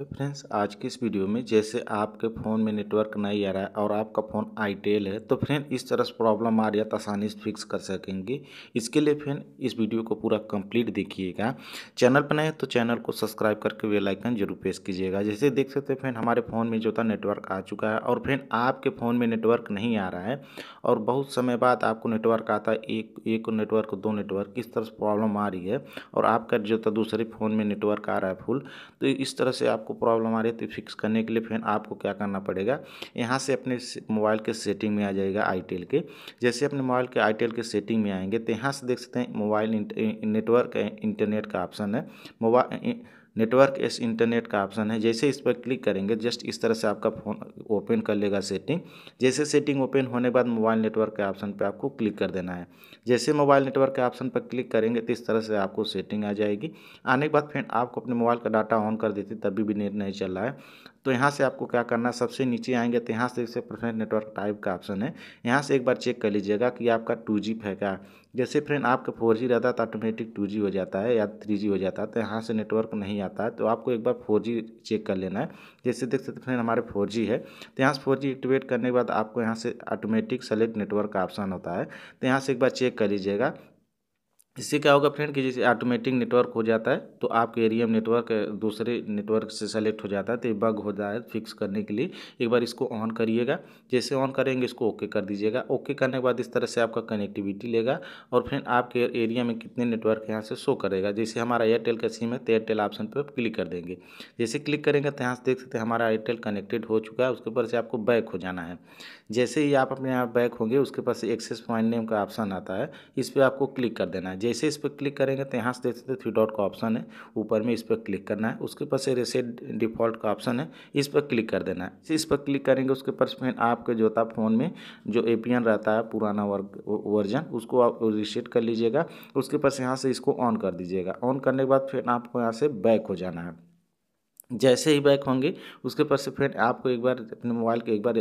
तो फ्रेंड्स आज के इस वीडियो में जैसे आपके फ़ोन में नेटवर्क नहीं आ रहा है और आपका फ़ोन आईटेल है तो फ्रेंड इस तरह से प्रॉब्लम आ रही है तो आसानी से फिक्स कर सकेंगे इसके लिए फ्रेंड इस वीडियो को पूरा कंप्लीट देखिएगा चैनल पर नए तो चैनल को सब्सक्राइब करके वे लाइकन जरूर प्रेस कीजिएगा जैसे देख सकते हैं फ्रेंड हमारे फ़ोन में जो था नेटवर्क आ चुका है और फ्रेंड आपके फ़ोन में नेटवर्क नहीं आ रहा है और बहुत समय बाद आपको नेटवर्क आता है एक एक नेटवर्क दो नेटवर्क इस तरह से प्रॉब्लम आ रही है और आपका जो था दूसरे फ़ोन में नेटवर्क आ रहा है फुल तो इस तरह से आपको आपको प्रॉब्लम आ रही है तो फिक्स करने के लिए फिर आपको क्या करना पड़ेगा यहाँ से अपने मोबाइल के सेटिंग में आ जाएगा आई के जैसे अपने मोबाइल के आई के सेटिंग में आएंगे तो यहाँ से देख सकते हैं मोबाइल नेटवर्क इंटरनेट का ऑप्शन है मोबाइल नेटवर्क एस इंटरनेट का ऑप्शन है जैसे इस पर क्लिक करेंगे जस्ट इस तरह से आपका फ़ोन ओपन कर लेगा सेटिंग जैसे सेटिंग ओपन होने के बाद मोबाइल नेटवर्क के ऑप्शन पर आपको क्लिक कर देना है जैसे मोबाइल नेटवर्क के ऑप्शन पर क्लिक करेंगे तो इस तरह से आपको सेटिंग आ जाएगी आने के बाद फिर आपको अपने मोबाइल का डाटा ऑन कर देते तभी भी नेट नहीं चल रहा है तो यहाँ से आपको क्या करना सबसे नीचे आएंगे तो यहाँ से इसे फ्रेंड नेटवर्क टाइप का ऑप्शन है यहाँ से एक बार चेक कर लीजिएगा कि आपका टू जी फेंका जैसे फ्रेंड आपका फोर जी रहता है तो ऑटोमेटिक टू जी हो जाता है या थ्री जी हो जाता है तो यहाँ से नेटवर्क नहीं आता है तो आपको एक बार फोर जी चेक कर लेना है जैसे देख सकते फ्रेंड हमारे फोर जी है तो यहाँ से फोर जी एक्टिवेट करने के बाद आपको यहाँ से ऑटोमेटिक सेलेक्ट नेटवर्क का ऑप्शन होता है तो यहाँ से एक बार चेक कर लीजिएगा इससे क्या होगा फ्रेंड कि जैसे ऑटोमेटिक नेटवर्क हो जाता है तो आपके एरिया में नेटवर्क दूसरे नेटवर्क से सेलेक्ट हो जाता है तो ये बग हो जाए फिक्स करने के लिए एक बार इसको ऑन करिएगा जैसे ऑन करेंगे इसको ओके कर दीजिएगा ओके करने के बाद इस तरह से आपका कनेक्टिविटी लेगा और फ्रेंड आपके एरिया में कितने नेटवर्क यहाँ से शो करेगा जैसे हमारा एयरटेल का सिम है तो एयरटेल ऑप्शन पर क्लिक कर देंगे जैसे क्लिक करेंगे तो यहाँ से देख सकते हैं हमारा एयरटेल कनेक्टेड हो चुका है उसके ऊपर से आपको बैक हो जाना है जैसे ही आप अपने यहाँ बैक होंगे उसके पास एक्सेस पॉइंट नेम का ऑप्शन आता है इस पर आपको क्लिक कर देना है जैसे इस पर क्लिक करेंगे तो यहाँ से देख सकते थ्री डॉट का ऑप्शन है ऊपर में इस पर क्लिक करना है उसके ऊपर से रेसेट डिफॉल्ट का ऑप्शन है इस पर क्लिक कर देना है इस पर क्लिक करेंगे उसके ऊपर फिर आपके जो होता फ़ोन में जो ए रहता है पुराना वर्जन उसको आप रिसेट कर लीजिएगा उसके ऊपर से यहाँ से इसको ऑन कर दीजिएगा ऑन करने के बाद फिर आपको यहाँ से बैक हो जाना है जैसे ही बैक होंगे उसके पर से फ्रेंड आपको एक बार अपने मोबाइल के एक बार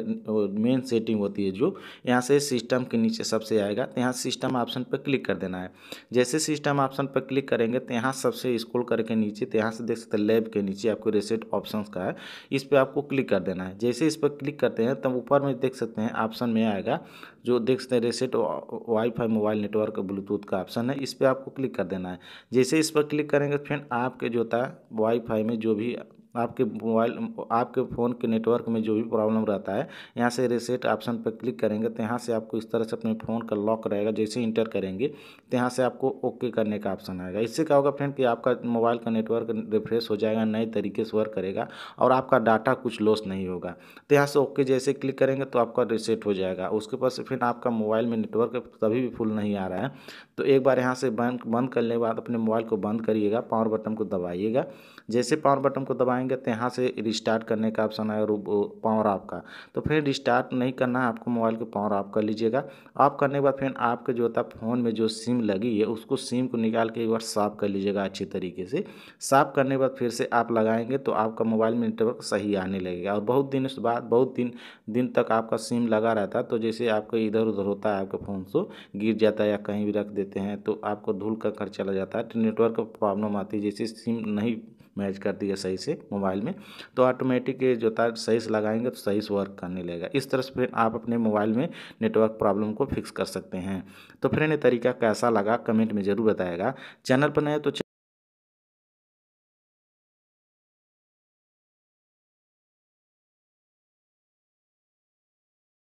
मेन सेटिंग होती है जो यहाँ से सिस्टम के नीचे सबसे आएगा तो यहाँ सिस्टम ऑप्शन पर क्लिक कर देना है जैसे सिस्टम ऑप्शन पर क्लिक करेंगे तो यहाँ सबसे स्क्रॉल करके नीचे तो यहाँ से देख सकते हैं लैब के नीचे आपको रेसेट ऑप्शन का है इस पर आपको क्लिक कर देना है जैसे इस पर क्लिक करते हैं तब तो ऊपर में देख सकते हैं ऑप्शन में आएगा जो देख सकते हैं reset WiFi mobile network Bluetooth का ऑप्शन है इस पर आपको क्लिक कर देना है जैसे इस पर क्लिक करेंगे फ्रेंड आपके जो होता है वाईफाई में जो भी आपके मोबाइल आपके फ़ोन के नेटवर्क में जो भी प्रॉब्लम रहता है यहाँ से रिसेट ऑप्शन पर क्लिक करेंगे तो यहाँ से आपको इस तरह से अपने फ़ोन का लॉक रहेगा जैसे इंटर करेंगे तो यहाँ से आपको ओके करने का ऑप्शन आएगा इससे क्या होगा फ्रेंड कि आपका मोबाइल का नेटवर्क रिफ्रेश हो जाएगा नए तरीके से वर्क करेगा और आपका डाटा कुछ लॉस नहीं होगा तो यहाँ से ओके जैसे क्लिक करेंगे तो आपका रिसेट हो जाएगा उसके पास फिर आपका मोबाइल में नेटवर्क तभी भी फुल नहीं आ रहा है तो एक बार यहाँ से बंद बंद करने के बाद अपने मोबाइल को बंद करिएगा पावर बटन को दबाइएगा जैसे पावर बटन को दबाएँ आएंगे तो यहाँ से रिस्टार्ट करने का ऑप्शन है पावर ऑफ का तो फिर रिस्टार्ट नहीं करना है आपको मोबाइल को पावर ऑफ कर लीजिएगा ऑफ करने के बाद फिर आपके जो होता फ़ोन में जो सिम लगी है उसको सिम को निकाल के एक बार साफ कर लीजिएगा अच्छी तरीके से साफ करने के बाद फिर से आप लगाएंगे तो आपका मोबाइल में नेटवर्क सही आने लगेगा और बहुत दिन बाद बहुत दिन दिन तक आपका सिम लगा रहता है तो जैसे आपको इधर उधर होता है आपका फ़ोन सो तो गिर जाता है या कहीं भी रख देते हैं तो आपको धूल का खर्चा चला जाता है तो नेटवर्क प्रॉब्लम आती है जैसे सिम नहीं मैच कर दिया सही से मोबाइल में तो ऑटोमेटिक जो तार सही से लगाएंगे तो सही से वर्क करने लगेगा इस तरह से फ्रेंड आप अपने मोबाइल में नेटवर्क प्रॉब्लम को फिक्स कर सकते हैं तो फ्रेंड ये तरीका कैसा लगा कमेंट में ज़रूर बताएगा चैनल पर नए तो